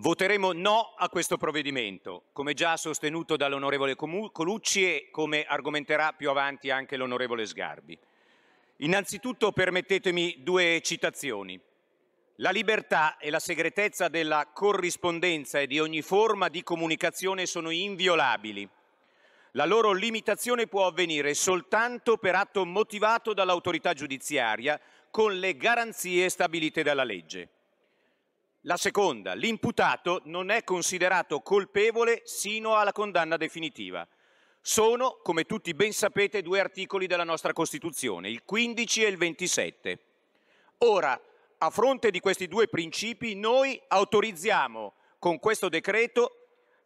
Voteremo no a questo provvedimento, come già sostenuto dall'onorevole Colucci e come argomenterà più avanti anche l'onorevole Sgarbi. Innanzitutto permettetemi due citazioni. La libertà e la segretezza della corrispondenza e di ogni forma di comunicazione sono inviolabili. La loro limitazione può avvenire soltanto per atto motivato dall'autorità giudiziaria con le garanzie stabilite dalla legge. La seconda, l'imputato non è considerato colpevole sino alla condanna definitiva. Sono, come tutti ben sapete, due articoli della nostra Costituzione, il 15 e il 27. Ora, a fronte di questi due principi, noi autorizziamo con questo decreto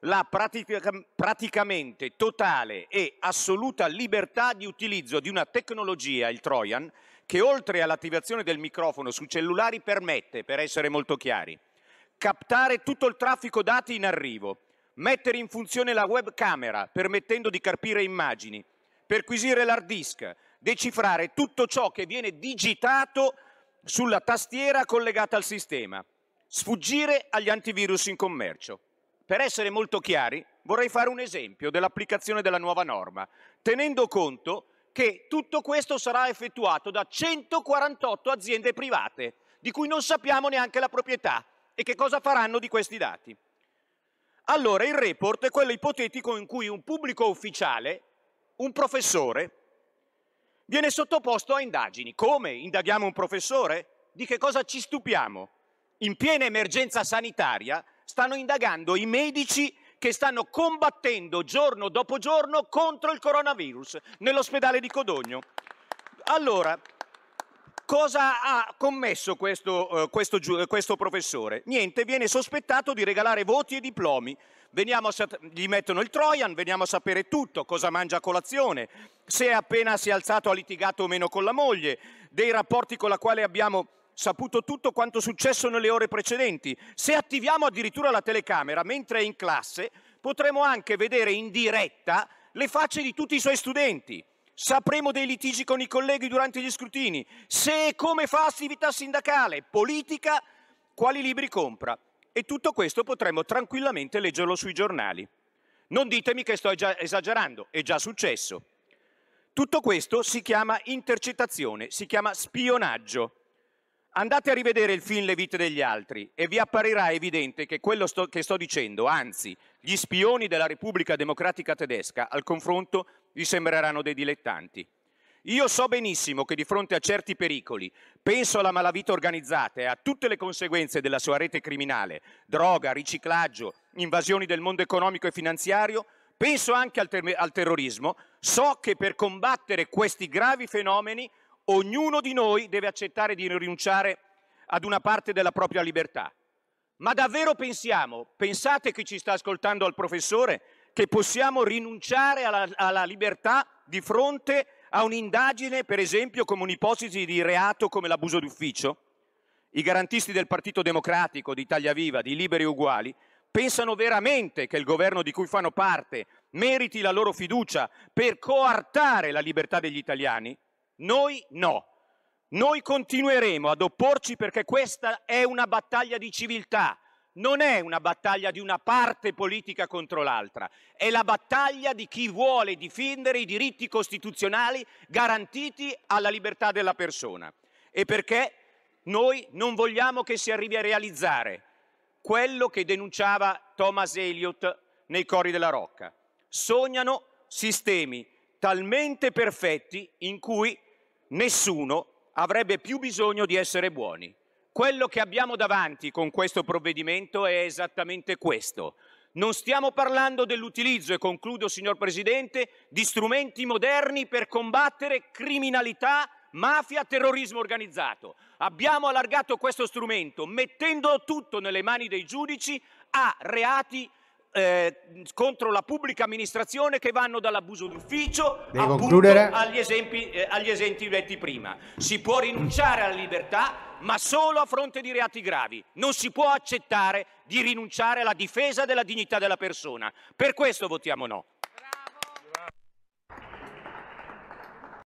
la pratica, praticamente totale e assoluta libertà di utilizzo di una tecnologia, il Trojan, che oltre all'attivazione del microfono su cellulari permette, per essere molto chiari, captare tutto il traffico dati in arrivo, mettere in funzione la web camera permettendo di carpire immagini, perquisire l'hard disk, decifrare tutto ciò che viene digitato sulla tastiera collegata al sistema, sfuggire agli antivirus in commercio. Per essere molto chiari, vorrei fare un esempio dell'applicazione della nuova norma, tenendo conto che tutto questo sarà effettuato da 148 aziende private, di cui non sappiamo neanche la proprietà e che cosa faranno di questi dati. Allora, il report è quello ipotetico in cui un pubblico ufficiale, un professore, viene sottoposto a indagini. Come? Indaghiamo un professore? Di che cosa ci stupiamo? In piena emergenza sanitaria stanno indagando i medici che stanno combattendo giorno dopo giorno contro il coronavirus nell'ospedale di Codogno. Allora, cosa ha commesso questo, eh, questo, questo professore? Niente, viene sospettato di regalare voti e diplomi. gli mettono il Trojan, veniamo a sapere tutto, cosa mangia a colazione, se appena si è alzato ha litigato o meno con la moglie, dei rapporti con la quale abbiamo saputo tutto quanto successo nelle ore precedenti. Se attiviamo addirittura la telecamera mentre è in classe, potremo anche vedere in diretta le facce di tutti i suoi studenti sapremo dei litigi con i colleghi durante gli scrutini, se e come fa attività sindacale, politica, quali libri compra. E tutto questo potremmo tranquillamente leggerlo sui giornali. Non ditemi che sto esagerando, è già successo. Tutto questo si chiama intercettazione, si chiama spionaggio. Andate a rivedere il film Le vite degli altri e vi apparirà evidente che quello sto, che sto dicendo, anzi, gli spioni della Repubblica Democratica Tedesca al confronto vi sembreranno dei dilettanti. Io so benissimo che di fronte a certi pericoli, penso alla malavita organizzata e a tutte le conseguenze della sua rete criminale, droga, riciclaggio, invasioni del mondo economico e finanziario, penso anche al, ter al terrorismo, so che per combattere questi gravi fenomeni ognuno di noi deve accettare di rinunciare ad una parte della propria libertà. Ma davvero pensiamo, pensate chi ci sta ascoltando al professore, che possiamo rinunciare alla, alla libertà di fronte a un'indagine, per esempio, come un'ipotesi di reato come l'abuso d'ufficio? I garantisti del Partito Democratico, di Italia Viva, di Liberi Uguali, pensano veramente che il governo di cui fanno parte meriti la loro fiducia per coartare la libertà degli italiani? Noi no. Noi continueremo ad opporci perché questa è una battaglia di civiltà, non è una battaglia di una parte politica contro l'altra, è la battaglia di chi vuole difendere i diritti costituzionali garantiti alla libertà della persona. E perché noi non vogliamo che si arrivi a realizzare quello che denunciava Thomas Eliot nei Cori della Rocca. Sognano sistemi talmente perfetti in cui nessuno avrebbe più bisogno di essere buoni. Quello che abbiamo davanti con questo provvedimento è esattamente questo. Non stiamo parlando dell'utilizzo, e concludo signor Presidente, di strumenti moderni per combattere criminalità, mafia, terrorismo organizzato. Abbiamo allargato questo strumento mettendolo tutto nelle mani dei giudici a reati eh, contro la pubblica amministrazione che vanno dall'abuso d'ufficio appunto, agli esempi, eh, agli esempi detti prima. Si può rinunciare alla libertà ma solo a fronte di reati gravi. Non si può accettare di rinunciare alla difesa della dignità della persona. Per questo votiamo no.